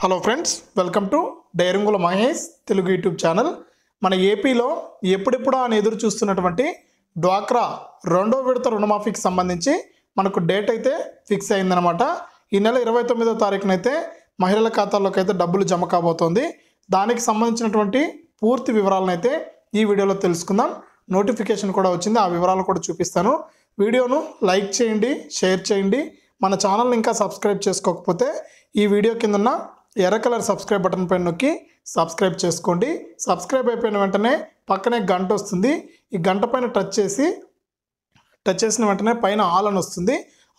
hello friends welcome to డైరింగుల Mahesh Telugu YouTube channel మన ఏపీలో ఎప్పుడెప్పుడు అని ఎదురు చూస్తున్నటువంటి డ్వాక్రా రెండో విడత రుణమాఫీకి సంబంధించి మనకు డేట్ అయితే ఫిక్స్ అయిందనమాట ఈ నెల ఇరవై తొమ్మిదో తారీఖునైతే మహిళల ఖాతాల్లోకి అయితే డబ్బులు జమ కాబోతోంది దానికి సంబంధించినటువంటి పూర్తి వివరాలను అయితే ఈ వీడియోలో తెలుసుకుందాం నోటిఫికేషన్ కూడా వచ్చింది ఆ వివరాలు కూడా చూపిస్తాను వీడియోను లైక్ చేయండి షేర్ చేయండి మన ఛానల్ని ఇంకా సబ్స్క్రైబ్ చేసుకోకపోతే ఈ వీడియో కిందన్న ఎర్ర కలర్ సబ్స్క్రైబ్ బటన్ పైన నొక్కి సబ్స్క్రైబ్ చేసుకోండి సబ్స్క్రైబ్ అయిపోయిన వెంటనే పక్కనే గంట వస్తుంది ఈ గంట పైన టచ్ చేసి టచ్ చేసిన వెంటనే పైన ఆల్ అని వస్తుంది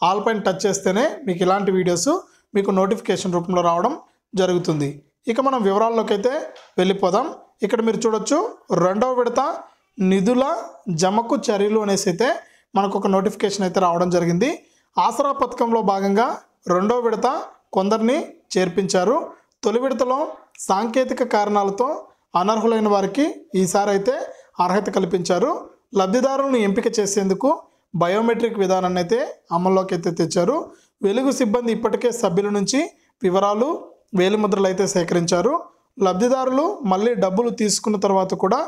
ఆల్ పైన టచ్ చేస్తేనే మీకు ఇలాంటి వీడియోస్ మీకు నోటిఫికేషన్ రూపంలో రావడం జరుగుతుంది ఇక మనం వివరాల్లోకి అయితే వెళ్ళిపోదాం ఇక్కడ మీరు చూడొచ్చు రెండవ విడత నిధుల జమకు చర్యలు అనేసి అయితే మనకు ఒక నోటిఫికేషన్ అయితే రావడం జరిగింది ఆసరా పథకంలో భాగంగా రెండవ విడత కొందరిని చేర్పించారు తొలి విడతలో సాంకేతిక కారణాలతో అనర్హులైన వారికి ఈసారి అయితే అర్హత కల్పించారు లబ్ధిదారులను ఎంపిక చేసేందుకు బయోమెట్రిక్ విధానాన్ని అయితే అమల్లోకి అయితే తెచ్చారు వెలుగు సిబ్బంది ఇప్పటికే సభ్యుల నుంచి వివరాలు వేలిముద్రలు అయితే సేకరించారు లబ్ధిదారులు మళ్ళీ డబ్బులు తీసుకున్న తర్వాత కూడా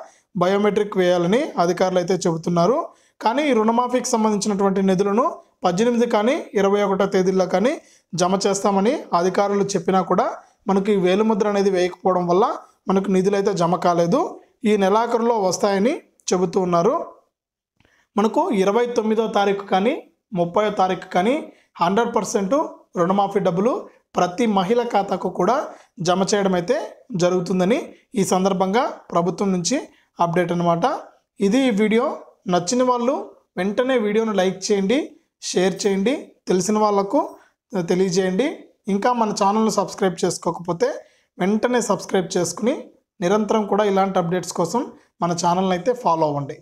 బయోమెట్రిక్ వేయాలని అధికారులు అయితే చెబుతున్నారు కానీ రుణమాఫీకి సంబంధించినటువంటి నిధులను పద్దెనిమిది కానీ ఇరవై ఒకటో తేదీల్లో కానీ జమ చేస్తామని అధికారులు చెప్పినా కూడా మనకి వేలుముద్ర అనేది వేయకపోవడం వల్ల మనకు నిధులైతే జమ కాలేదు ఈ నెలాఖరులో వస్తాయని చెబుతూ ఉన్నారు మనకు ఇరవై తొమ్మిదో తారీఖు కానీ ముప్పయో తారీఖు కానీ హండ్రెడ్ పర్సెంట్ రుణమాఫీ డబ్బులు ప్రతి మహిళ ఖాతాకు కూడా జమ చేయడం అయితే జరుగుతుందని ఈ సందర్భంగా ప్రభుత్వం నుంచి అప్డేట్ అనమాట ఇది వీడియో నచ్చిన వాళ్ళు వెంటనే వీడియోను లైక్ చేయండి షేర్ చేయండి తెలిసిన వాళ్ళకు తెలియజేయండి ఇంకా మన ఛానల్ను సబ్స్క్రైబ్ చేసుకోకపోతే వెంటనే సబ్స్క్రైబ్ చేసుకుని నిరంతరం కూడా ఇలాంటి అప్డేట్స్ కోసం మన ఛానల్ని అయితే ఫాలో అవ్వండి